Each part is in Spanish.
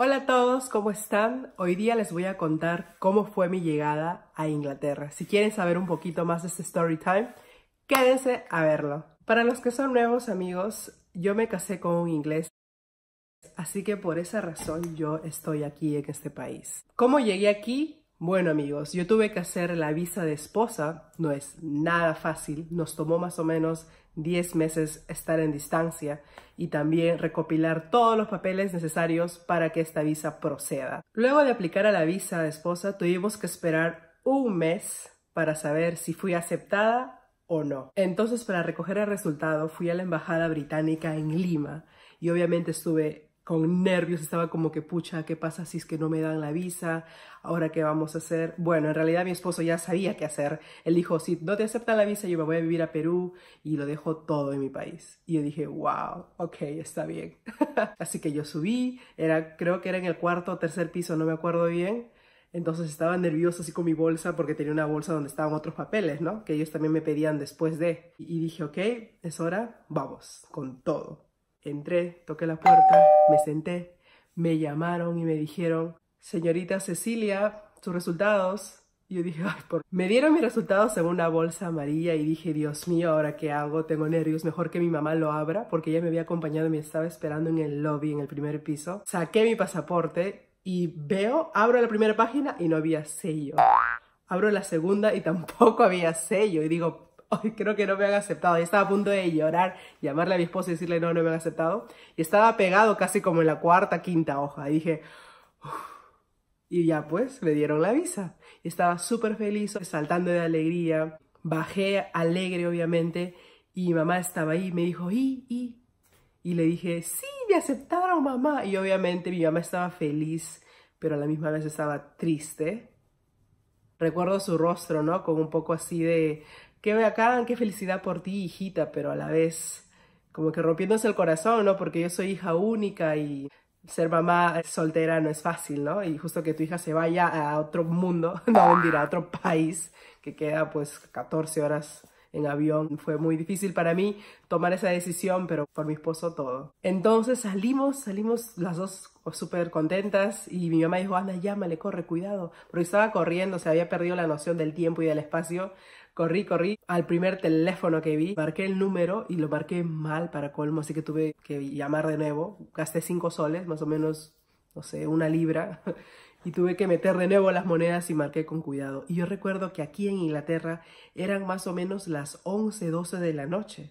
Hola a todos, ¿cómo están? Hoy día les voy a contar cómo fue mi llegada a Inglaterra. Si quieren saber un poquito más de este story time, quédense a verlo. Para los que son nuevos amigos, yo me casé con un inglés, así que por esa razón yo estoy aquí en este país. ¿Cómo llegué aquí? Bueno amigos, yo tuve que hacer la visa de esposa, no es nada fácil, nos tomó más o menos 10 meses estar en distancia y también recopilar todos los papeles necesarios para que esta visa proceda. Luego de aplicar a la visa de esposa tuvimos que esperar un mes para saber si fui aceptada o no. Entonces para recoger el resultado fui a la Embajada Británica en Lima y obviamente estuve con nervios, estaba como que pucha, ¿qué pasa si es que no me dan la visa? ¿Ahora qué vamos a hacer? Bueno, en realidad mi esposo ya sabía qué hacer. Él dijo, si no te aceptan la visa, yo me voy a vivir a Perú y lo dejo todo en mi país. Y yo dije, wow, ok, está bien. Así que yo subí, era, creo que era en el cuarto o tercer piso, no me acuerdo bien. Entonces estaba nerviosa así con mi bolsa porque tenía una bolsa donde estaban otros papeles, ¿no? Que ellos también me pedían después de. Y dije, ok, es hora, vamos, con todo. Entré, toqué la puerta, me senté, me llamaron y me dijeron, señorita Cecilia, sus resultados. Y yo dije, ay, por... Me dieron mis resultados en una bolsa amarilla y dije, Dios mío, ¿ahora qué hago? Tengo nervios, mejor que mi mamá lo abra porque ella me había acompañado y me estaba esperando en el lobby, en el primer piso. Saqué mi pasaporte y veo, abro la primera página y no había sello. Abro la segunda y tampoco había sello. Y digo, Ay, creo que no me han aceptado. Y estaba a punto de llorar, llamarle a mi esposa y decirle, no, no me han aceptado. Y estaba pegado casi como en la cuarta, quinta hoja. dije, y ya pues, me dieron la visa. estaba súper feliz, saltando de alegría. Bajé alegre, obviamente. Y mi mamá estaba ahí me dijo, y, y. Y le dije, sí, me aceptaron, mamá. Y obviamente mi mamá estaba feliz, pero a la misma vez estaba triste recuerdo su rostro, ¿no? Con un poco así de qué bacán, qué felicidad por ti, hijita, pero a la vez como que rompiéndose el corazón, ¿no? Porque yo soy hija única y ser mamá soltera no es fácil, ¿no? Y justo que tu hija se vaya a otro mundo, no mentira, a otro país que queda pues 14 horas en avión. Fue muy difícil para mí tomar esa decisión, pero por mi esposo todo. Entonces salimos, salimos las dos súper contentas y mi mamá dijo, anda, llámale, corre, cuidado, porque estaba corriendo, se había perdido la noción del tiempo y del espacio. Corrí, corrí al primer teléfono que vi, marqué el número y lo marqué mal para colmo, así que tuve que llamar de nuevo. Gasté 5 soles, más o menos, no sé, una libra. Y tuve que meter de nuevo las monedas y marqué con cuidado. Y yo recuerdo que aquí en Inglaterra eran más o menos las 11, 12 de la noche.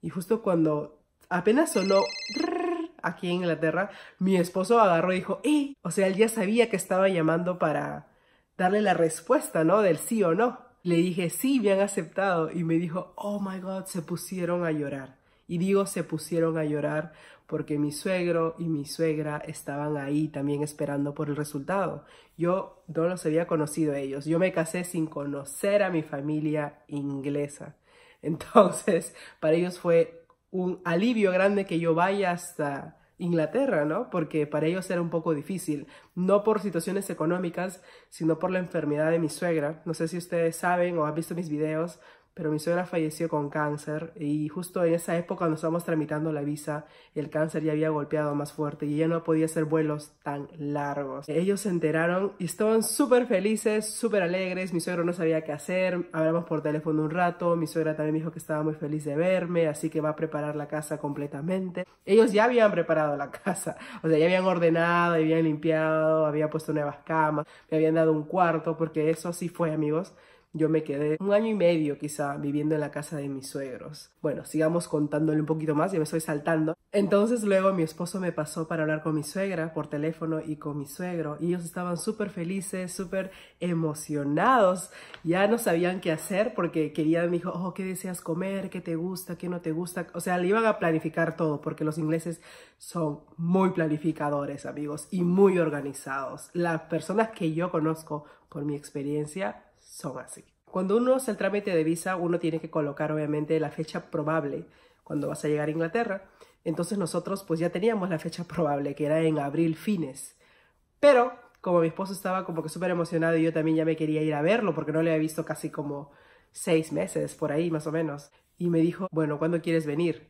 Y justo cuando apenas sonó aquí en Inglaterra, mi esposo agarró y dijo, ¡eh! O sea, él ya sabía que estaba llamando para darle la respuesta, ¿no? Del sí o no. Le dije, sí, me han aceptado. Y me dijo, oh my God, se pusieron a llorar. Y digo, se pusieron a llorar porque mi suegro y mi suegra estaban ahí también esperando por el resultado. Yo no los había conocido a ellos. Yo me casé sin conocer a mi familia inglesa. Entonces, para ellos fue un alivio grande que yo vaya hasta Inglaterra, ¿no? Porque para ellos era un poco difícil, no por situaciones económicas, sino por la enfermedad de mi suegra. No sé si ustedes saben o han visto mis videos, pero mi suegra falleció con cáncer y justo en esa época cuando estábamos tramitando la visa, el cáncer ya había golpeado más fuerte y ya no podía hacer vuelos tan largos. Ellos se enteraron y estaban súper felices, súper alegres, mi suegro no sabía qué hacer, hablamos por teléfono un rato, mi suegra también dijo que estaba muy feliz de verme, así que va a preparar la casa completamente. Ellos ya habían preparado la casa, o sea, ya habían ordenado, habían limpiado, había puesto nuevas camas, me habían dado un cuarto, porque eso sí fue, amigos. Yo me quedé un año y medio quizá viviendo en la casa de mis suegros. Bueno, sigamos contándole un poquito más, ya me estoy saltando. Entonces luego mi esposo me pasó para hablar con mi suegra por teléfono y con mi suegro y ellos estaban súper felices, súper emocionados. Ya no sabían qué hacer porque querían, me dijo, oh, ¿qué deseas comer? ¿Qué te gusta? ¿Qué no te gusta? O sea, le iban a planificar todo porque los ingleses son muy planificadores, amigos, y muy organizados. Las personas que yo conozco por mi experiencia son así. Cuando uno hace el trámite de visa, uno tiene que colocar obviamente la fecha probable cuando vas a llegar a Inglaterra. Entonces nosotros pues ya teníamos la fecha probable, que era en abril fines. Pero como mi esposo estaba como que súper emocionado y yo también ya me quería ir a verlo porque no le había visto casi como seis meses por ahí más o menos. Y me dijo, bueno, ¿cuándo quieres venir?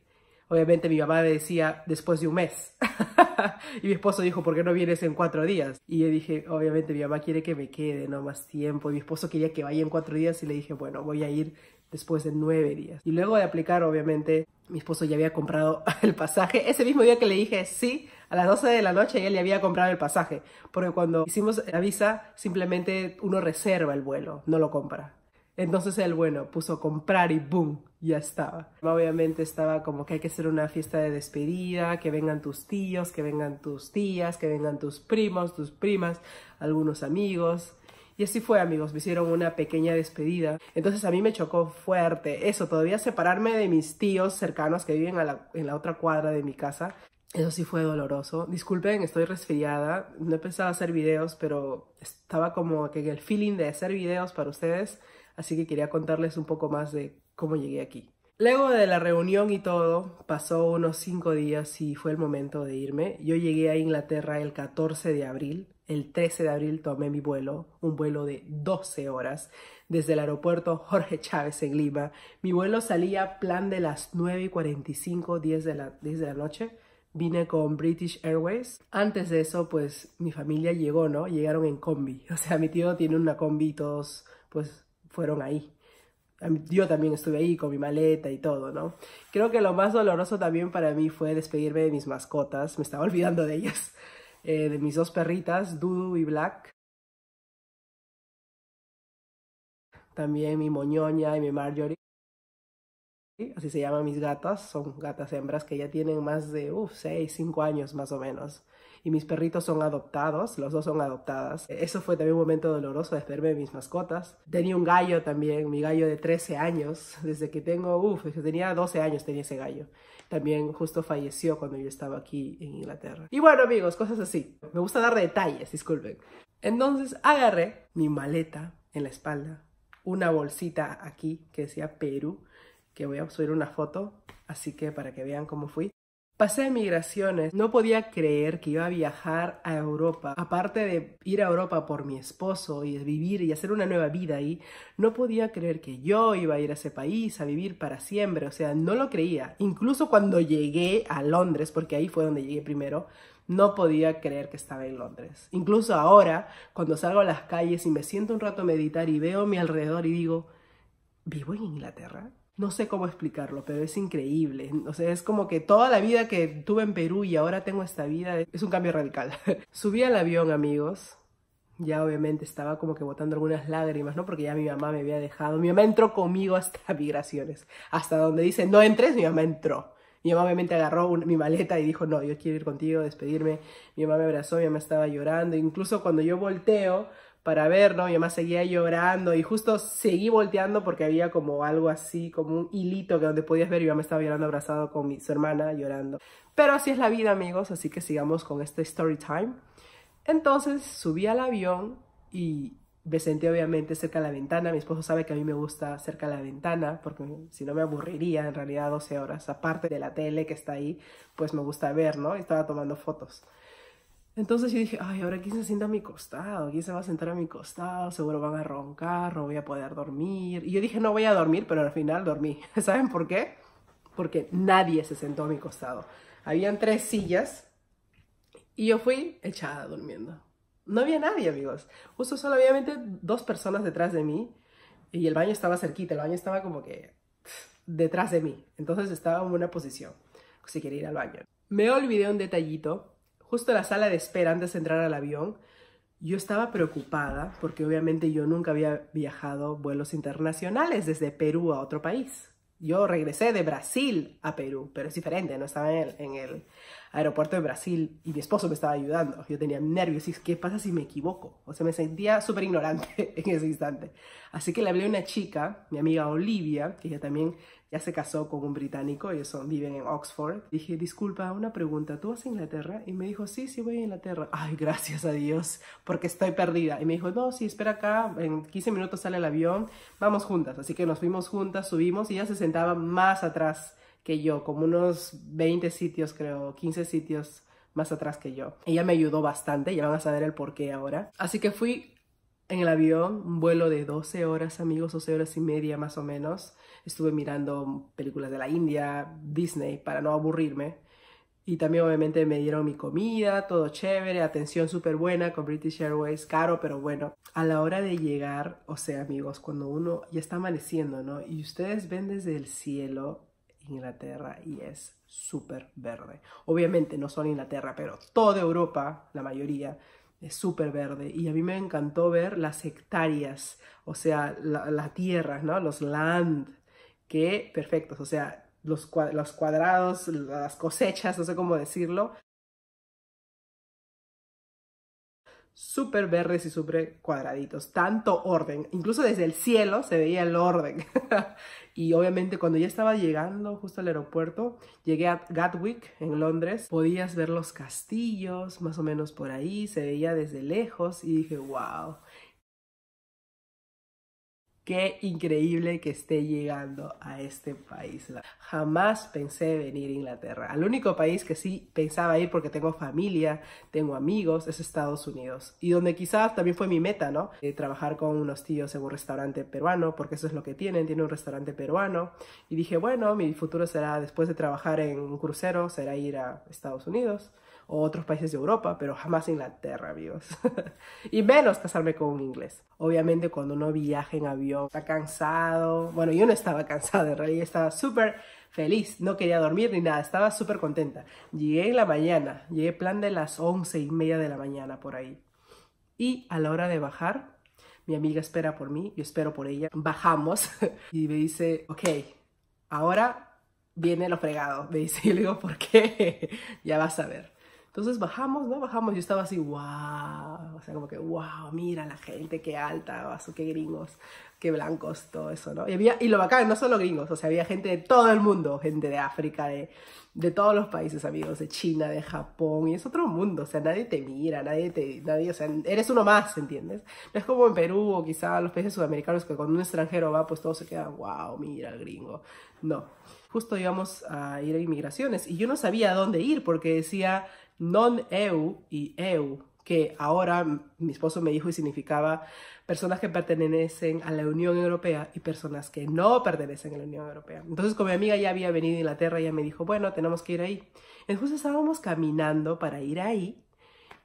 Obviamente mi mamá decía después de un mes. y mi esposo dijo, ¿por qué no vienes en cuatro días? Y yo dije, obviamente mi mamá quiere que me quede, no más tiempo. Y mi esposo quería que vaya en cuatro días y le dije, bueno, voy a ir después de nueve días. Y luego de aplicar, obviamente, mi esposo ya había comprado el pasaje. Ese mismo día que le dije sí, a las doce de la noche ya le había comprado el pasaje. Porque cuando hicimos la visa, simplemente uno reserva el vuelo, no lo compra. Entonces él, bueno, puso comprar y boom, ya estaba. Obviamente estaba como que hay que hacer una fiesta de despedida, que vengan tus tíos, que vengan tus tías, que vengan tus primos, tus primas, algunos amigos. Y así fue, amigos, me hicieron una pequeña despedida. Entonces a mí me chocó fuerte eso, todavía separarme de mis tíos cercanos que viven en la otra cuadra de mi casa. Eso sí fue doloroso. Disculpen, estoy resfriada. No he pensado hacer videos, pero estaba como que el feeling de hacer videos para ustedes así que quería contarles un poco más de cómo llegué aquí. Luego de la reunión y todo, pasó unos cinco días y fue el momento de irme. Yo llegué a Inglaterra el 14 de abril. El 13 de abril tomé mi vuelo, un vuelo de 12 horas, desde el aeropuerto Jorge Chávez en Lima. Mi vuelo salía plan de las 9 y 45, 10 de la, 10 de la noche. Vine con British Airways. Antes de eso, pues mi familia llegó, ¿no? Llegaron en combi. O sea, mi tío tiene una combi y todos, pues fueron ahí. Yo también estuve ahí con mi maleta y todo, ¿no? Creo que lo más doloroso también para mí fue despedirme de mis mascotas, me estaba olvidando de ellas, eh, de mis dos perritas, Dudu y Black. También mi moñoña y mi Marjorie así se llaman mis gatas, son gatas hembras que ya tienen más de uff seis, cinco años más o menos y mis perritos son adoptados, los dos son adoptadas. Eso fue también un momento doloroso de de mis mascotas. Tenía un gallo también, mi gallo de 13 años, desde que tengo, uff, yo tenía 12 años tenía ese gallo. También justo falleció cuando yo estaba aquí en Inglaterra. Y bueno amigos, cosas así. Me gusta dar detalles, disculpen. Entonces agarré mi maleta en la espalda, una bolsita aquí que decía Perú, que voy a subir una foto, así que para que vean cómo fui. Pasé de migraciones, no podía creer que iba a viajar a Europa. Aparte de ir a Europa por mi esposo y vivir y hacer una nueva vida ahí, no podía creer que yo iba a ir a ese país a vivir para siempre. O sea, no lo creía. Incluso cuando llegué a Londres, porque ahí fue donde llegué primero, no podía creer que estaba en Londres. Incluso ahora, cuando salgo a las calles y me siento un rato a meditar y veo mi alrededor y digo, ¿vivo en Inglaterra? no sé cómo explicarlo, pero es increíble. O sea, es como que toda la vida que tuve en Perú y ahora tengo esta vida, es un cambio radical. Subí al avión, amigos. Ya obviamente estaba como que botando algunas lágrimas, ¿no? Porque ya mi mamá me había dejado. Mi mamá entró conmigo hasta migraciones. Hasta donde dice, no entres, mi mamá entró. Mi mamá obviamente agarró mi maleta y dijo, no, yo quiero ir contigo, despedirme. Mi mamá me abrazó, mi mamá estaba llorando. Incluso cuando yo volteo, para ver, ¿no? Mi mamá seguía llorando y justo seguí volteando porque había como algo así, como un hilito que donde podías ver, yo me estaba llorando abrazado con mi, su hermana llorando. Pero así es la vida amigos, así que sigamos con este story time. Entonces subí al avión y me senté obviamente cerca de la ventana, mi esposo sabe que a mí me gusta cerca de la ventana porque si no me aburriría en realidad 12 horas, aparte de la tele que está ahí, pues me gusta ver, ¿no? estaba tomando fotos. Entonces yo dije, ay, ahora quién se sienta a mi costado, quién se va a sentar a mi costado, seguro van a roncar, no voy a poder dormir. Y yo dije, no voy a dormir, pero al final dormí. ¿Saben por qué? Porque nadie se sentó a mi costado. Habían tres sillas y yo fui echada durmiendo. No había nadie, amigos. Justo solamente dos personas detrás de mí y el baño estaba cerquita, el baño estaba como que detrás de mí. Entonces estaba en una posición, si quería ir al baño. Me olvidé un detallito justo en la sala de espera antes de entrar al avión, yo estaba preocupada porque obviamente yo nunca había viajado vuelos internacionales desde Perú a otro país. Yo regresé de Brasil a Perú, pero es diferente, no estaba en el, aeropuerto de Brasil y mi esposo me estaba ayudando. Yo tenía nervios y ¿qué pasa si me equivoco? O sea, me sentía súper ignorante en ese instante. Así que le hablé a una chica, mi amiga Olivia, que ella también ya se casó con un británico, y eso, viven en Oxford. Dije, disculpa, una pregunta, ¿tú vas a Inglaterra? Y me dijo, sí, sí voy a Inglaterra. Ay, gracias a Dios, porque estoy perdida. Y me dijo, no, sí, espera acá, en 15 minutos sale el avión, vamos juntas. Así que nos fuimos juntas, subimos y ella se sentaba más atrás que yo, como unos 20 sitios, creo, 15 sitios más atrás que yo. Ella me ayudó bastante, ya van a saber el por qué ahora. Así que fui en el avión, un vuelo de 12 horas, amigos, 12 horas y media más o menos. Estuve mirando películas de la India, Disney, para no aburrirme. Y también obviamente me dieron mi comida, todo chévere, atención súper buena con British Airways, caro, pero bueno. A la hora de llegar, o sea amigos, cuando uno ya está amaneciendo, ¿no? Y ustedes ven desde el cielo Inglaterra y es súper verde. Obviamente no son Inglaterra, pero toda Europa, la mayoría, es súper verde y a mí me encantó ver las hectáreas, o sea, las la tierras, ¿no? Los land, que perfectos, o sea, los, los cuadrados, las cosechas, no sé cómo decirlo. súper verdes y súper cuadraditos. Tanto orden. Incluso desde el cielo se veía el orden. y obviamente cuando ya estaba llegando justo al aeropuerto, llegué a Gatwick, en Londres. Podías ver los castillos, más o menos por ahí. Se veía desde lejos y dije, wow. Qué increíble que esté llegando a este país. Jamás pensé venir a Inglaterra. Al único país que sí pensaba ir porque tengo familia, tengo amigos, es Estados Unidos. Y donde quizás también fue mi meta, ¿no? De eh, trabajar con unos tíos en un restaurante peruano, porque eso es lo que tienen, tienen un restaurante peruano. Y dije, bueno, mi futuro será, después de trabajar en un crucero, será ir a Estados Unidos o otros países de Europa, pero jamás Inglaterra, amigos. y menos casarme con un inglés. Obviamente cuando uno viaja en avión, está cansado. Bueno, yo no estaba cansado, en realidad estaba súper feliz, no quería dormir ni nada, estaba súper contenta. Llegué en la mañana, llegué plan de las once y media de la mañana por ahí. Y a la hora de bajar, mi amiga espera por mí, yo espero por ella. Bajamos y me dice, ok, ahora viene lo fregado. Me dice, y le digo, ¿por qué? ya vas a ver. Entonces bajamos, ¿no? Bajamos, yo estaba así, wow, o sea, como que, wow, mira la gente, qué alta, qué gringos, qué blancos, todo eso, ¿no? Y, había, y lo bacán, no solo gringos, o sea, había gente de todo el mundo, gente de África, de, de todos los países, amigos, de China, de Japón, y es otro mundo, o sea, nadie te mira, nadie te, nadie, o sea, eres uno más, ¿entiendes? No es como en Perú o quizá los países sudamericanos que cuando un extranjero va, pues todos se quedan, wow, mira el gringo, no. Justo íbamos a ir a inmigraciones y yo no sabía a dónde ir porque decía, non eu y eu, que ahora mi esposo me dijo y significaba personas que pertenecen a la Unión Europea y personas que no pertenecen a la Unión Europea. Entonces, como mi amiga ya había venido a Inglaterra, ella me dijo, bueno, tenemos que ir ahí. Entonces estábamos caminando para ir ahí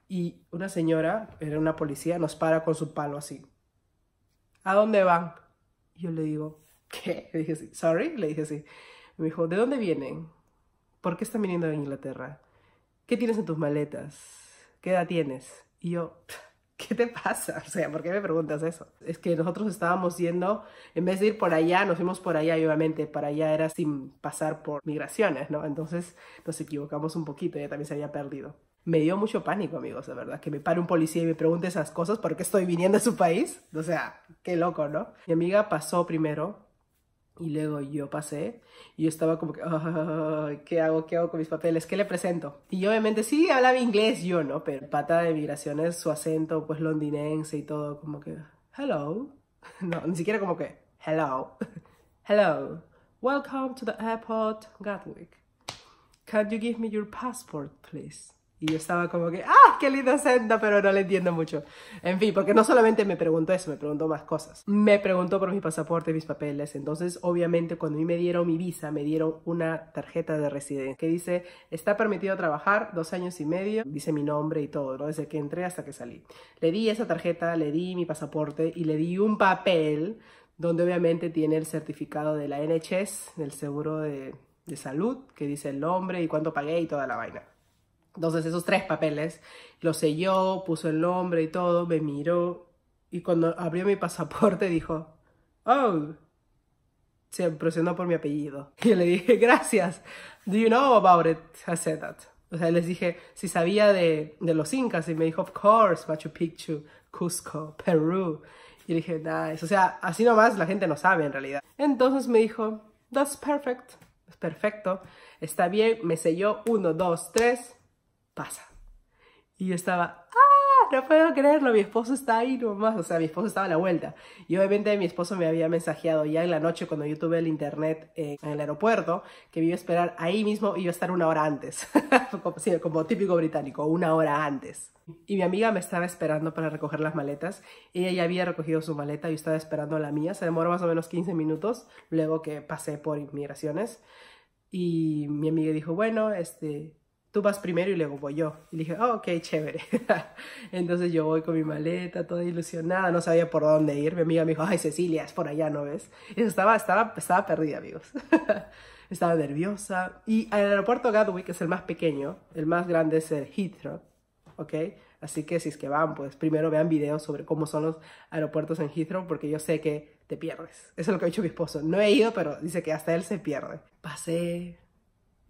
y una señora, era una policía, nos para con su palo así. ¿A dónde van? Yo le digo, ¿qué? Le dije así, sorry, le dije así. Me dijo, ¿de dónde vienen? ¿Por qué están viniendo de Inglaterra? ¿qué tienes en tus maletas? ¿Qué edad tienes? Y yo, ¿qué te pasa? O sea, ¿por qué me preguntas eso? Es que nosotros estábamos yendo, en vez de ir por allá, nos fuimos por allá y obviamente para allá era sin pasar por migraciones, ¿no? Entonces nos equivocamos un poquito, ella también se había perdido. Me dio mucho pánico, amigos, de verdad, que me pare un policía y me pregunte esas cosas, ¿por qué estoy viniendo a su país? O sea, qué loco, ¿no? Mi amiga pasó primero y luego yo pasé y yo estaba como que, ¿qué hago? ¿Qué hago con mis papeles? ¿Qué le presento? Y obviamente sí hablaba inglés yo, ¿no? Pero pata de migraciones, su acento pues londinense y todo, como que, hello. No, ni siquiera como que, hello. Hello. Welcome to the airport, Gatwick. Can you give me your passport, please? Y yo estaba como que, ¡ah, qué linda senda! Pero no le entiendo mucho. En fin, porque no solamente me preguntó eso, me preguntó más cosas. Me preguntó por mi pasaporte, mis papeles. Entonces, obviamente, cuando a mí me dieron mi visa, me dieron una tarjeta de residencia que dice, está permitido trabajar dos años y medio. Dice mi nombre y todo, ¿no? Desde que entré hasta que salí. Le di esa tarjeta, le di mi pasaporte y le di un papel donde obviamente tiene el certificado de la NHS, del seguro de, de salud, que dice el nombre y cuánto pagué y toda la vaina. Entonces esos tres papeles lo selló, puso el nombre y todo, me miró y cuando abrió mi pasaporte dijo, oh, se impresionó por mi apellido. Y le dije, gracias, do you know about it? I said that. O sea, les dije si sabía de, los incas y me dijo, of course, Machu Picchu, Cusco, Perú. Y le dije, nice. O sea, así nomás la gente no sabe en realidad. Entonces me dijo, that's perfect. Es perfecto. Está bien. Me selló uno, dos, tres pasa. Y yo estaba, ¡ah! No puedo creerlo, mi esposo está ahí nomás. O sea, mi esposo estaba a la vuelta. Y obviamente mi esposo me había mensajeado ya en la noche cuando yo tuve el internet en el aeropuerto, que me iba a esperar ahí mismo y iba a estar una hora antes. como, como típico británico, una hora antes. Y mi amiga me estaba esperando para recoger las maletas. Ella ya había recogido su maleta y estaba esperando la mía. Se demoró más o menos 15 minutos luego que pasé por inmigraciones. Y mi amiga dijo, bueno, este, tú vas primero y luego voy yo. Y dije, oh, ok, chévere. Entonces yo voy con mi maleta, toda ilusionada, no sabía por dónde ir. Mi amiga me dijo, ay, Cecilia, es por allá, ¿no ves? Y estaba, estaba, estaba perdida, amigos. estaba nerviosa. Y el aeropuerto Gatwick es el más pequeño, el más grande es el Heathrow, ¿ok? Así que si es que van, pues primero vean videos sobre cómo son los aeropuertos en Heathrow, porque yo sé que te pierdes. Eso es lo que ha dicho mi esposo. No he ido, pero dice que hasta él se pierde. Pasé,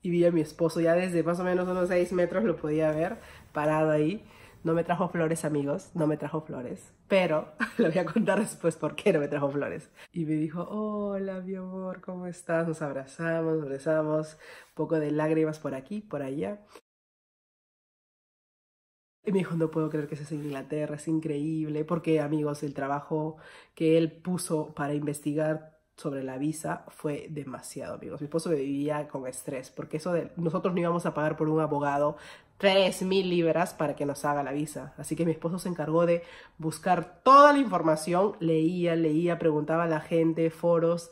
y vi a mi esposo ya desde más o menos unos 6 metros lo podía ver parado ahí. No me trajo flores, amigos, no me trajo flores, pero le voy a contar después por qué no me trajo flores. Y me dijo, hola, mi amor, ¿cómo estás? Nos abrazamos, nos besamos, un poco de lágrimas por aquí, por allá. Y me dijo, no puedo creer que seas en Inglaterra, es increíble, porque amigos, el trabajo que él puso para investigar sobre la visa fue demasiado, amigos. Mi esposo vivía con estrés, porque eso de nosotros no íbamos a pagar por un abogado Tres mil libras para que nos haga la visa. Así que mi esposo se encargó de buscar toda la información, leía, leía, preguntaba a la gente, foros,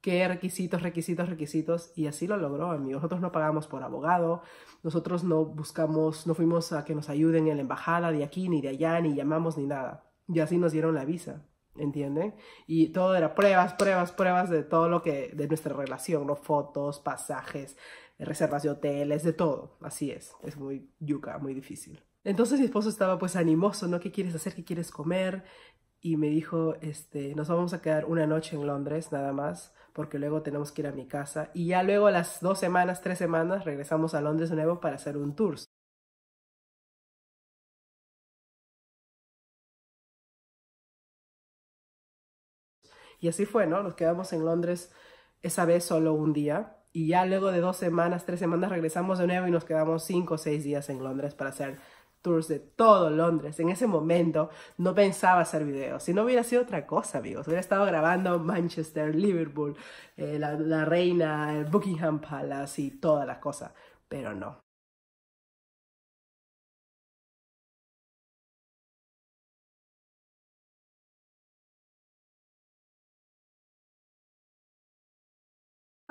qué requisitos, requisitos, requisitos, y así lo logró, amigos. Nosotros no pagamos por abogado, nosotros no buscamos, no fuimos a que nos ayuden en la embajada de aquí, ni de allá, ni llamamos, ni nada. Y así nos dieron la visa. ¿entienden? Y todo era pruebas, pruebas, pruebas de todo lo que, de nuestra relación, ¿no? Fotos, pasajes, reservas de hoteles, de todo. Así es, es muy yuca, muy difícil. Entonces mi esposo estaba pues animoso, ¿no? ¿Qué quieres hacer? ¿Qué quieres comer? Y me dijo, este, nos vamos a quedar una noche en Londres nada más, porque luego tenemos que ir a mi casa. Y ya luego las dos semanas, tres semanas, regresamos a Londres de nuevo para hacer un tour. Y así fue, ¿no? Nos quedamos en Londres esa vez solo un día. Y ya luego de dos semanas, tres semanas, regresamos de nuevo y nos quedamos cinco o seis días en Londres para hacer tours de todo Londres. En ese momento no pensaba hacer videos. Si no hubiera sido otra cosa, amigos. Hubiera estado grabando Manchester, Liverpool, eh, la, Reina, el Buckingham Palace y todas las cosas, Pero no.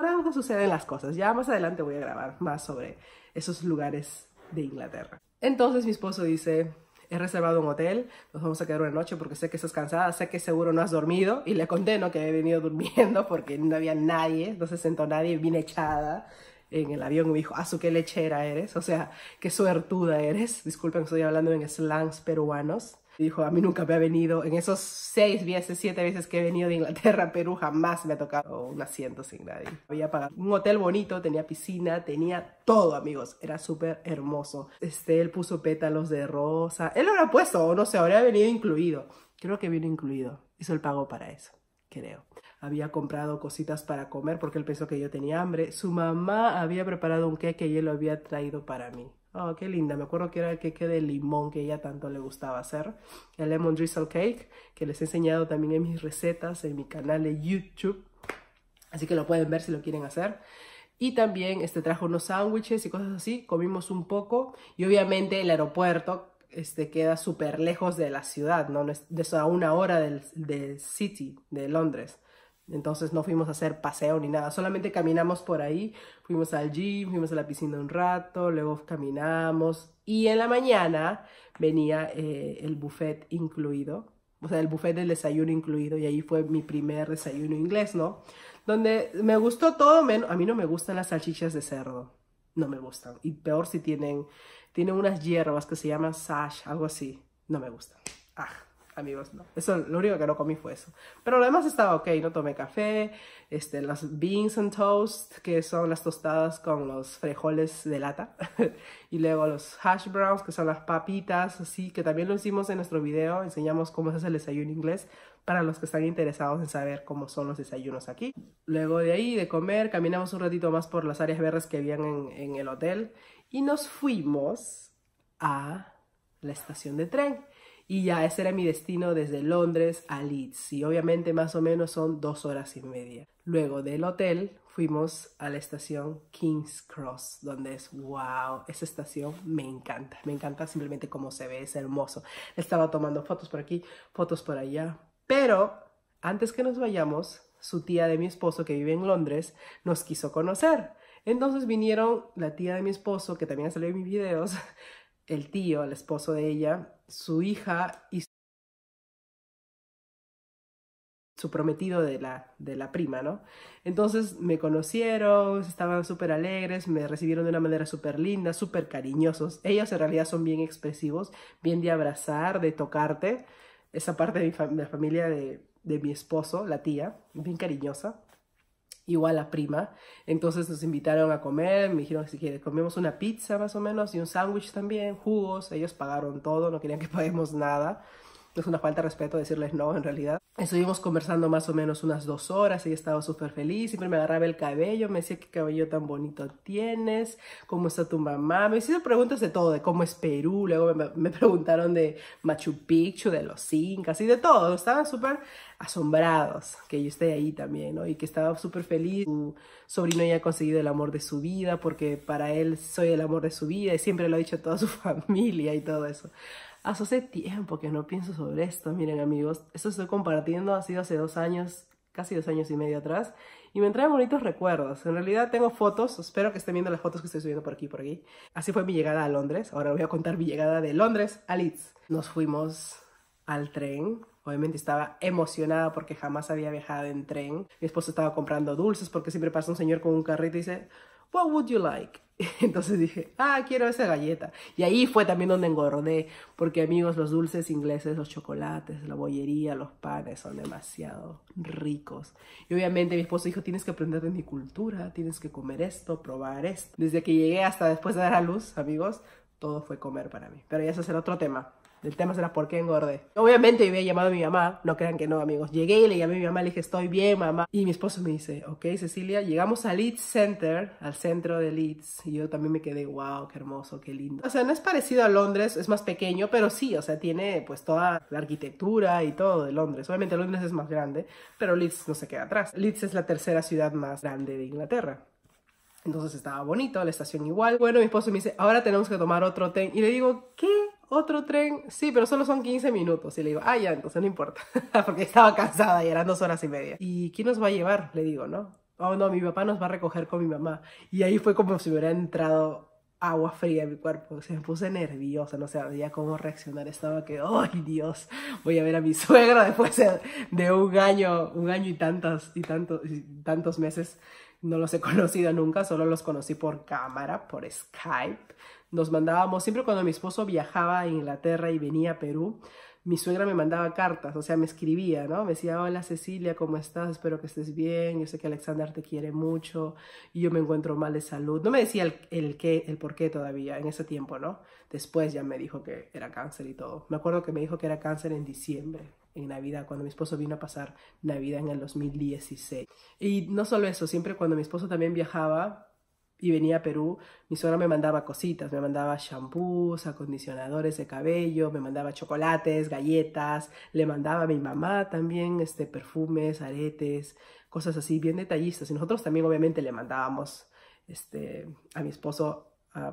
Ahora algo suceden las cosas. Ya más adelante voy a grabar más sobre esos lugares de Inglaterra. Entonces mi esposo dice, he reservado un hotel, nos vamos a quedar una noche porque sé que estás cansada, sé que seguro no has dormido y le conté ¿no? que he venido durmiendo porque no había nadie, no se sentó nadie, vine echada en el avión y me dijo, ah, su qué lechera eres, o sea, qué suertuda eres. Disculpen, estoy hablando en slangs peruanos. Dijo, a mí nunca me ha venido, en esos seis veces, siete veces que he venido de Inglaterra Perú, jamás me ha tocado un asiento sin nadie. Había pagado un hotel bonito, tenía piscina, tenía todo, amigos. Era súper hermoso. Este, él puso pétalos de rosa. Él lo habrá puesto, o no sé, habría venido incluido. Creo que viene incluido. Hizo el pago para eso, creo había comprado cositas para comer porque él pensó que yo tenía hambre. Su mamá había preparado un queque y él lo había traído para mí. Oh, qué linda. Me acuerdo que era el queque de limón que ella tanto le gustaba hacer. El Lemon Drizzle Cake, que les he enseñado también en mis recetas, en mi canal de YouTube. Así que lo pueden ver si lo quieren hacer. Y también este, trajo unos sándwiches y cosas así. Comimos un poco. Y obviamente el aeropuerto este, queda súper lejos de la ciudad, ¿no? a una hora del, del City, de Londres. Entonces no fuimos a hacer paseo ni nada, solamente caminamos por ahí, fuimos al gym, fuimos a la piscina un rato, luego caminamos y en la mañana venía eh, el buffet incluido, o sea, el buffet del desayuno incluido y ahí fue mi primer desayuno inglés, ¿no? Donde me gustó todo menos, a mí no me gustan las salchichas de cerdo, no me gustan y peor si tienen, tienen unas hierbas que se llaman sash, algo así, no me gustan. Ah amigos, no. Eso, lo único que no comí fue eso. Pero lo demás estaba ok, no tomé café, este, las beans and toast, que son las tostadas con los frijoles de lata, y luego los hash browns, que son las papitas, así, que también lo hicimos en nuestro video, enseñamos cómo se hace el desayuno inglés, para los que están interesados en saber cómo son los desayunos aquí. Luego de ahí, de comer, caminamos un ratito más por las áreas verdes que habían en, en el hotel, y nos fuimos a la estación de tren. Y ya, ese era mi destino desde Londres a Leeds. Y obviamente más o menos son dos horas y media. Luego del hotel fuimos a la estación King's Cross, donde es wow, esa estación me encanta, me encanta simplemente cómo se ve, es hermoso. Estaba tomando fotos por aquí, fotos por allá, pero antes que nos vayamos, su tía de mi esposo que vive en Londres nos quiso conocer. Entonces vinieron la tía de mi esposo, que también ha salido en mis videos, el tío, el esposo de ella, su hija y su prometido de la, de la prima, ¿no? Entonces me conocieron, estaban súper alegres, me recibieron de una manera súper linda, súper cariñosos. Ellos en realidad son bien expresivos, bien de abrazar, de tocarte. Esa parte de la familia de, de mi esposo, la tía, bien cariñosa igual a prima. Entonces nos invitaron a comer, me dijeron si quieres, comemos una pizza más o menos y un sándwich también, jugos, ellos pagaron todo, no querían que paguemos nada es una falta de respeto decirles no en realidad. Estuvimos conversando más o menos unas dos horas, y estaba súper feliz, siempre me agarraba el cabello, me decía qué cabello tan bonito tienes, cómo está tu mamá, me hicieron preguntas de todo, de cómo es Perú, luego me, me preguntaron de Machu Picchu, de los incas y de todo, estaban súper asombrados que yo esté ahí también, ¿no? Y que estaba súper feliz, su sobrino ya ha conseguido el amor de su vida, porque para él soy el amor de su vida y siempre lo ha dicho toda su familia y todo eso hace tiempo que no pienso sobre esto, miren amigos, esto estoy compartiendo, ha sido hace dos años, casi dos años y medio atrás, y me trae bonitos recuerdos. En realidad tengo fotos, espero que estén viendo las fotos que estoy subiendo por aquí, por aquí. Así fue mi llegada a Londres, ahora voy a contar mi llegada de Londres a Leeds. Nos fuimos al tren, Obviamente estaba emocionada porque jamás había viajado en tren. Mi esposo estaba comprando dulces porque siempre pasa un señor con un carrito y dice, What would you like? Entonces dije, ah, quiero esa galleta. Y ahí fue también donde engordé, porque amigos, los dulces ingleses, los chocolates, la bollería, los panes son demasiado ricos. Y obviamente mi esposo dijo, tienes que aprender de mi cultura, tienes que comer esto, probar esto. Desde que llegué hasta después de dar a luz, amigos, todo fue comer para mí. Pero ya ese el otro tema. El tema será por qué engordé. Obviamente había llamado a mi mamá, no crean que no, amigos. Llegué y le llamé a mi mamá, le dije, estoy bien, mamá. Y mi esposo me dice, ok, Cecilia, llegamos al Leeds Center, al centro de Leeds. Y yo también me quedé, wow, qué hermoso, qué lindo. O sea, no es parecido a Londres, es más pequeño, pero sí, o sea, tiene pues toda la arquitectura y todo de Londres. Obviamente Londres es más grande, pero Leeds no se queda atrás. Leeds es la tercera ciudad más grande de Inglaterra. Entonces estaba bonito, la estación igual. Bueno, mi esposo me dice, ahora tenemos que tomar otro tren. Y le digo, ¿qué? otro tren, sí, pero solo son 15 minutos. Y le digo, ah, ya, entonces no importa, porque estaba cansada y eran dos horas y media. ¿Y quién nos va a llevar? Le digo, ¿no? Oh, no, mi papá nos va a recoger con mi mamá. Y ahí fue como si hubiera entrado agua fría en mi cuerpo. Se me puse nerviosa, no sabía cómo reaccionar. Estaba que, ¡ay, Dios! Voy a ver a mi suegra después de un año, un año y tantos, y tantos, y tantos meses. No los he conocido nunca, solo los conocí por cámara, por Skype, nos mandábamos, siempre cuando mi esposo viajaba a Inglaterra y venía a Perú, mi suegra me mandaba cartas, o sea, me escribía, ¿no? Me decía, hola Cecilia, ¿cómo estás? Espero que estés bien, yo sé que Alexander te quiere mucho y yo me encuentro mal de salud. No me decía el, qué, el por qué todavía en ese tiempo, ¿no? Después ya me dijo que era cáncer y todo. Me acuerdo que me dijo que era cáncer en diciembre, en Navidad, cuando mi esposo vino a pasar Navidad en el 2016. Y no solo eso, siempre cuando mi esposo también viajaba, y venía a Perú, mi suegra me mandaba cositas, me mandaba shampoos, acondicionadores de cabello, me mandaba chocolates, galletas, le mandaba a mi mamá también este, perfumes, aretes, cosas así, bien detallistas. Y nosotros también obviamente le mandábamos este, a mi esposo,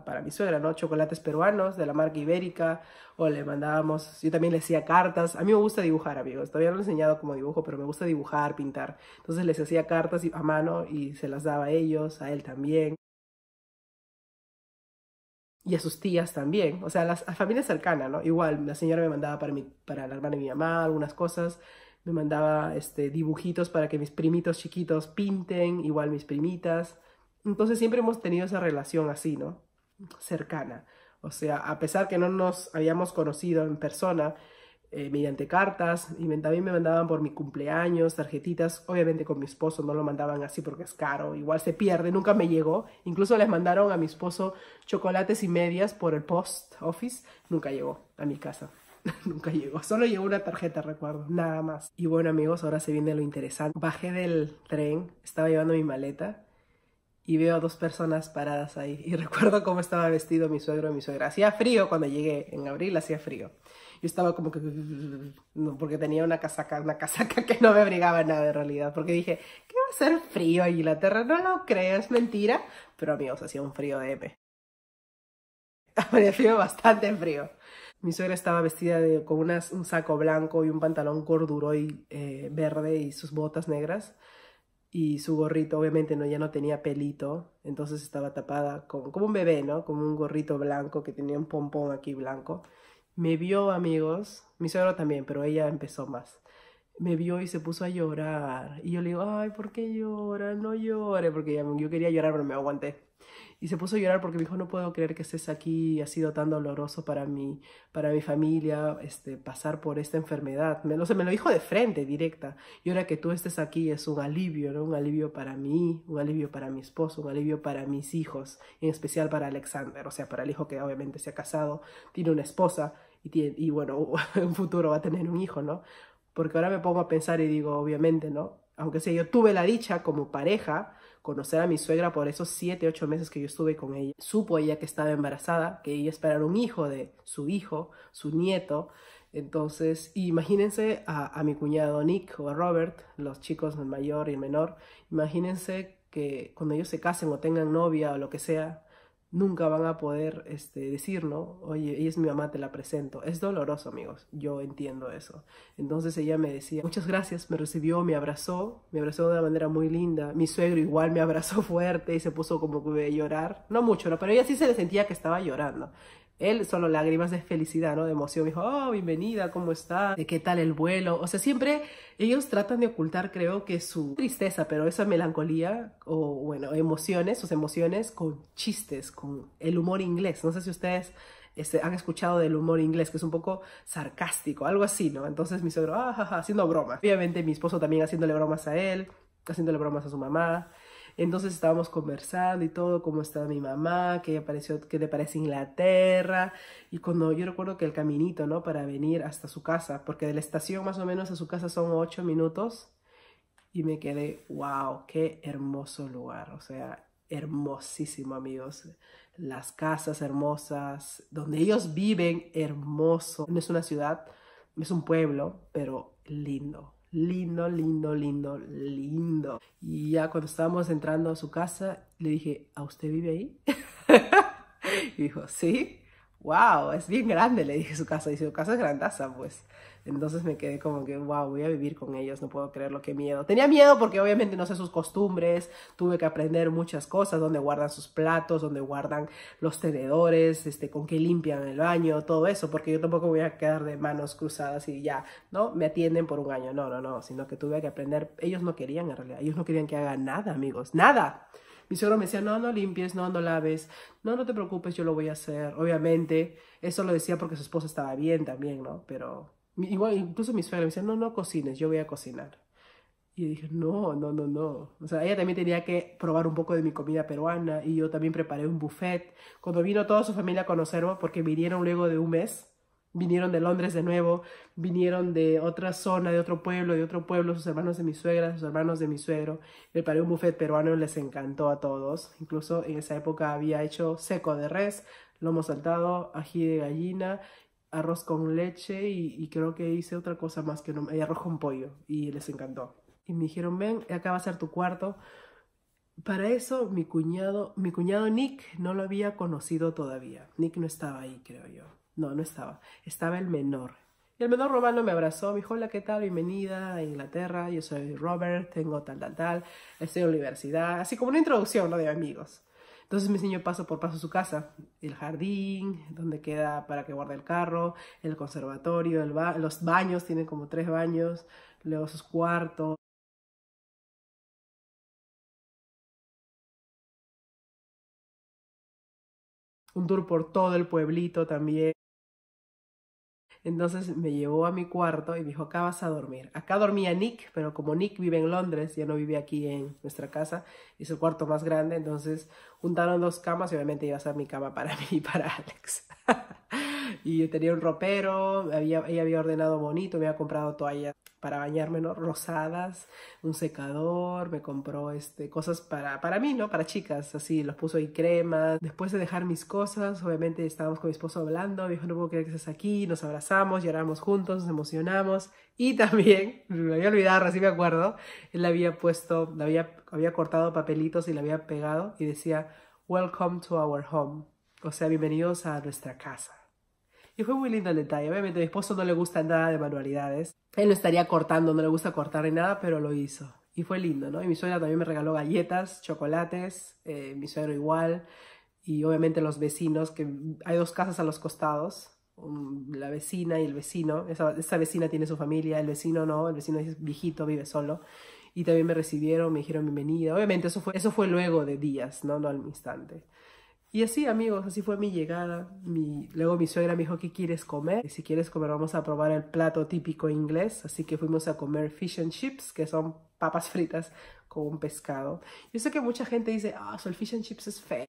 para mi suegra, ¿no? Chocolates peruanos de la marca Ibérica, o le mandábamos, yo también le hacía cartas. A mí me gusta dibujar, amigos, todavía no lo he enseñado como dibujo, pero me gusta dibujar, pintar. Entonces les hacía cartas a mano y se las daba a ellos, a él también y a sus tías también, o sea, las, a familia cercana, ¿no? Igual, la señora me mandaba para, mi, para la hermana mi mamá algunas cosas, me mandaba este, dibujitos para que mis primitos chiquitos pinten, igual mis primitas. Entonces siempre hemos tenido esa relación así, ¿no? Cercana. O sea, a pesar que no nos habíamos conocido en persona, eh, mediante cartas y también me mandaban por mi cumpleaños, tarjetitas, obviamente con mi esposo no lo mandaban así porque es caro, igual se pierde, nunca me llegó, incluso les mandaron a mi esposo chocolates y medias por el post office, nunca llegó a mi casa. nunca llegó, solo llegó una tarjeta, recuerdo, nada más. Y bueno amigos, ahora se viene lo interesante. Bajé del tren, estaba llevando mi maleta y veo a dos personas paradas ahí. Y recuerdo cómo estaba vestido mi suegro y mi suegra. Hacía frío cuando llegué en abril, hacía frío yo estaba como que... No, porque tenía una casaca, una casaca que no me abrigaba nada en realidad, porque dije, ¿qué va a ser frío en Inglaterra? No lo creo, es mentira, pero amigos, hacía un frío de M. Apareció bastante frío. Mi suegra estaba vestida de, con un saco blanco y un pantalón corduroy eh, verde y sus botas negras y su gorrito obviamente no ya no tenía pelito, entonces estaba tapada como, como un bebé, ¿no? Como un gorrito blanco que tenía un pompón aquí blanco me vio, amigos, mi suegro también, pero ella empezó más. Me vio y se puso a llorar. Y yo le digo, ay, ¿por qué llora? No llore, porque yo quería llorar, pero me aguanté y se puso a llorar porque me dijo, no puedo creer que estés aquí, ha sido tan doloroso para mi para mi familia, este, pasar por esta enfermedad. Me, no sé, me lo dijo de frente, directa. Y ahora que tú estés aquí es un alivio, ¿no? Un alivio para mí, un alivio para mi esposo, un alivio para mis hijos, en especial para Alexander, o sea, para el hijo que obviamente se ha casado, tiene una esposa y, tiene, y bueno, en futuro va a tener un hijo, ¿no? Porque ahora me pongo a pensar y digo, obviamente, ¿no? Aunque sea, yo tuve la dicha como pareja conocer a mi suegra por esos 7, ocho meses que yo estuve con ella. Supo ella que estaba embarazada, que ella esperaba un hijo de su hijo, su nieto. Entonces, imagínense a, a mi cuñado Nick o a Robert, los chicos, el mayor y el menor, imagínense que cuando ellos se casen o tengan novia o lo que sea, nunca van a poder este, decir, ¿no? Oye, ella es mi mamá, te la presento. Es doloroso, amigos, yo entiendo eso. Entonces ella me decía, muchas gracias, me recibió, me abrazó, me abrazó de una manera muy linda. Mi suegro igual me abrazó fuerte y se puso como que a llorar. No mucho, ¿no? Pero ella sí se le sentía que estaba llorando. Él solo lágrimas de felicidad, ¿no? De emoción. Me dijo, oh, bienvenida, ¿cómo está? ¿De qué tal el vuelo? O sea, siempre ellos tratan de ocultar, creo que su tristeza, pero esa melancolía o, bueno, emociones, sus emociones con chistes, con el humor inglés. No sé si ustedes este, han escuchado del humor inglés, que es un poco sarcástico, algo así, ¿no? Entonces mi suegro, ah, haciendo bromas. Obviamente mi esposo también haciéndole bromas a él, haciéndole bromas a su mamá. Entonces estábamos conversando y todo, cómo está mi mamá, qué, apareció, qué le parece Inglaterra. Y cuando yo recuerdo que el caminito, ¿no? Para venir hasta su casa, porque de la estación más o menos a su casa son ocho minutos. Y me quedé, wow, qué hermoso lugar. O sea, hermosísimo, amigos. Las casas hermosas, donde ellos viven, hermoso. No es una ciudad, es un pueblo, pero lindo lindo, lindo, lindo, lindo. Y ya cuando estábamos entrando a su casa, le dije, ¿a usted vive ahí? y dijo, sí wow, es bien grande, le dije su casa. Y su casa es grandaza, pues. Entonces me quedé como que, wow, voy a vivir con ellos, no puedo creerlo, qué miedo. Tenía miedo porque obviamente no sé sus costumbres, tuve que aprender muchas cosas, dónde guardan sus platos, dónde guardan los tenedores, este, con qué limpian el baño, todo eso, porque yo tampoco voy a quedar de manos cruzadas y ya, ¿no? Me atienden por un año, no, no, no, sino que tuve que aprender, ellos no querían en realidad, ellos no querían que haga nada, amigos, nada. Mi suegro me decía, no, no limpies, no, no laves, no, no te preocupes, yo lo voy a hacer. Obviamente, eso lo decía porque su esposa estaba bien también, ¿no? Pero igual, incluso mi suegra me decía, no, no cocines, yo voy a cocinar. Y dije, no, no, no, no. O sea, ella también tenía que probar un poco de mi comida peruana y yo también preparé un buffet. Cuando vino toda su familia a conocerme, porque vinieron luego de un mes, vinieron de Londres de nuevo, vinieron de otra zona, de otro pueblo, de otro pueblo, sus hermanos de mi suegra, sus hermanos de mi suegro. El paré un buffet peruano les encantó a todos. Incluso en esa época había hecho seco de res, lomo saltado, ají de gallina, arroz con leche y, creo que hice otra cosa más que no, eh, arroz con pollo y les encantó. Y me dijeron, ven, acá va a ser tu cuarto. Para eso mi cuñado, mi cuñado Nick no lo había conocido todavía. Nick no estaba ahí, creo yo. No, no estaba. Estaba el menor. Y el menor romano me abrazó, me dijo, hola, ¿qué tal? Bienvenida a Inglaterra, yo soy Robert, tengo tal, tal, tal, estoy en la universidad, así como una introducción, ¿no? De amigos. Entonces me enseñó paso por paso su casa, el jardín, donde queda para que guarde el carro, el conservatorio, el los baños, tienen como tres baños, luego sus cuartos. Un tour por todo el pueblito también. Entonces me llevó a mi cuarto y me dijo, acá vas a dormir. Acá dormía Nick, pero como Nick vive en Londres, ya no vive aquí en nuestra casa, es el cuarto más grande, entonces juntaron dos camas y obviamente iba a ser mi cama para mí y para Alex. Y tenía un ropero, ella había ordenado bonito, me había comprado toallas para bañarme, ¿no? Rosadas, un secador, me compró este, cosas para, para mí, ¿no? Para chicas, así, los puso y crema. Después de dejar mis cosas, obviamente estábamos con mi esposo hablando, me dijo, no puedo creer que estés aquí, nos abrazamos, lloramos juntos, nos emocionamos. Y también, me había olvidado, así me acuerdo, él había puesto, le había, había cortado papelitos y le había pegado y decía, Welcome to our home. O sea, bienvenidos a nuestra casa. Y fue muy lindo el detalle. Obviamente, mi esposo no le gusta nada de manualidades. Él no estaría cortando, no le gusta cortar ni nada, pero lo hizo. Y fue lindo, ¿no? Y mi suegra también me regaló galletas, chocolates, eh, mi suegro igual. Y obviamente los vecinos, que hay dos casas a los costados, la vecina y el vecino. Esa, esa, vecina tiene su familia, el vecino no, el vecino es viejito, vive solo. Y también me recibieron, me dijeron bienvenida. Obviamente eso fue, eso fue luego de días, ¿no? no al instante. Y así, amigos, así fue mi llegada. Luego mi suegra me dijo, ¿qué quieres comer? Y Si quieres comer, vamos a probar el plato típico inglés. Así que fuimos a comer fish and chips, que son papas fritas con pescado. Yo sé que mucha gente dice, ah, el fish and chips es feo.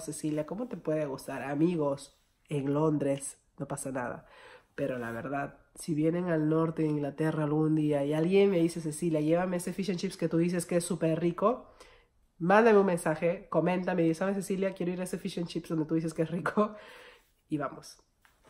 Cecilia, ¿cómo te puede gustar? Amigos, en Londres no pasa nada. Pero la verdad, si vienen al norte de Inglaterra algún día y alguien me dice, Cecilia, llévame ese fish and chips que tú dices que es súper rico, mándame un mensaje, coméntame, dice, ¿sabes Cecilia? Quiero ir a ese fish and chips donde tú dices que es rico y vamos.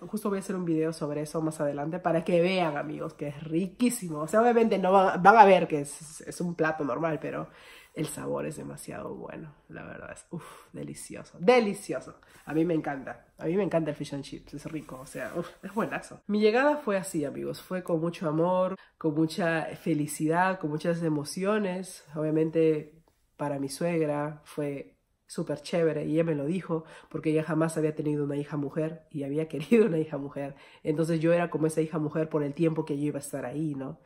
Justo voy a hacer un video sobre eso más adelante para que vean, amigos, que es riquísimo. O sea, obviamente no van, a ver que es un plato normal, pero el sabor es demasiado bueno, la verdad es uff, delicioso, delicioso. A mí me encanta, a mí me encanta el fish and chips, es rico, o sea, es buenazo. Mi llegada fue así, amigos, fue con mucho amor, con mucha felicidad, con muchas emociones. Obviamente para mi suegra fue súper chévere y ella me lo dijo porque ella jamás había tenido una hija mujer y había querido una hija mujer. Entonces yo era como esa hija mujer por el tiempo que yo iba a estar ahí, ¿no?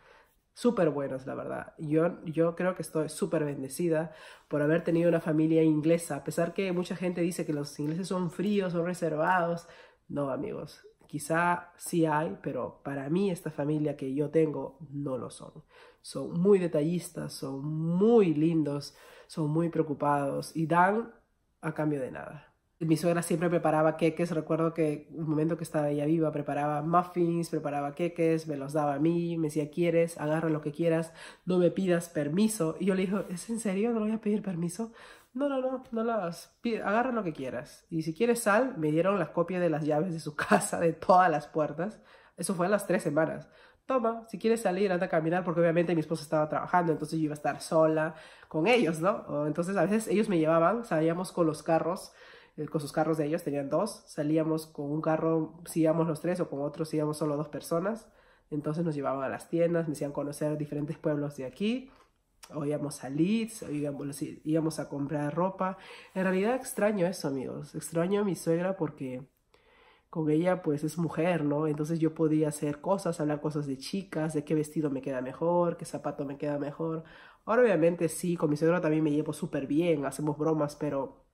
súper buenos, la verdad. Yo, creo que estoy súper bendecida por haber tenido una familia inglesa, a pesar que mucha gente dice que los ingleses son fríos, son reservados. No, amigos, quizá sí hay, pero para mí esta familia que yo tengo no lo son. Son muy detallistas, son muy lindos, son muy preocupados y dan a cambio de nada. Mi suegra siempre preparaba queques, recuerdo que un momento que estaba ella viva, preparaba muffins, preparaba queques, me los daba a mí, me decía, quieres, agarra lo que quieras, no me pidas permiso. Y yo le dije, ¿es en serio? ¿No voy a pedir permiso? No, no, no, no lo hagas, agarra lo que quieras. Y si quieres sal, me dieron la copia de las llaves de su casa, de todas las puertas. Eso fue en las tres semanas toma, si quieres salir, anda a caminar, porque obviamente mi esposo estaba trabajando, entonces yo iba a estar sola con ellos, ¿no? Entonces a veces ellos me llevaban, salíamos con los carros eh, con sus carros de ellos, tenían dos, salíamos con un carro, si íbamos los tres o con otros íbamos solo dos personas, entonces nos llevaban a las tiendas, me hacían conocer diferentes pueblos de aquí, o íbamos a Leeds, o íbamos, íbamos a comprar ropa. En realidad extraño eso, amigos, extraño a mi suegra porque con ella pues es mujer, ¿no? Entonces yo podía hacer cosas, hablar cosas de chicas, de qué vestido me queda mejor, qué zapato me queda mejor. Ahora obviamente sí, con mi suegra también me llevo súper bien, hacemos bromas, pero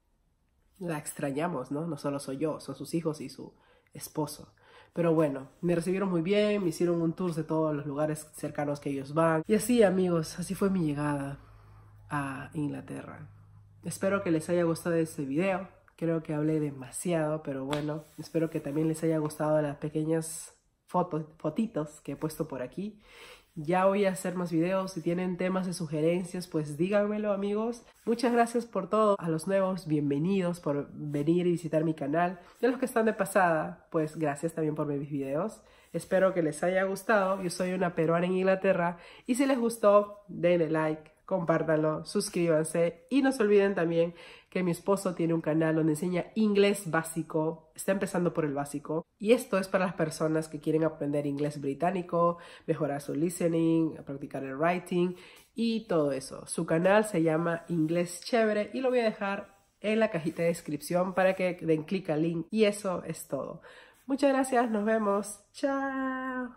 la extrañamos, ¿no? No solo soy yo, son sus hijos y su esposo. Pero bueno, me recibieron muy bien, me hicieron un tour de todos los lugares cercanos que ellos van. Y así, amigos, así fue mi llegada a Inglaterra. Espero que les haya gustado este video. Creo que hablé demasiado, pero bueno, espero que también les haya gustado las pequeñas fotos, fotitos que he puesto por aquí. Ya voy a hacer más videos. Si tienen temas de sugerencias, pues díganmelo, amigos. Muchas gracias por todo. A los nuevos, bienvenidos por venir y visitar mi canal. Y a los que están de pasada, pues gracias también por ver mis videos. Espero que les haya gustado. Yo soy una peruana en Inglaterra. Y si les gustó, denle like, compártanlo, suscríbanse y no se olviden también que mi esposo tiene un canal donde enseña inglés básico, está empezando por el básico y esto es para las personas que quieren aprender inglés británico, mejorar su listening, practicar el writing y todo eso. Su canal se llama Inglés Chévere y lo voy a dejar en la cajita de descripción para que den clic al link y eso es todo. Muchas gracias, nos vemos. Chao.